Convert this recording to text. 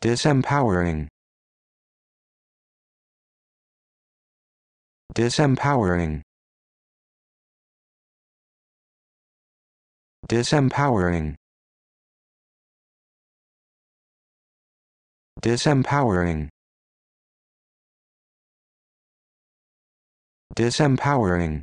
disempowering disempowering disempowering disempowering disempowering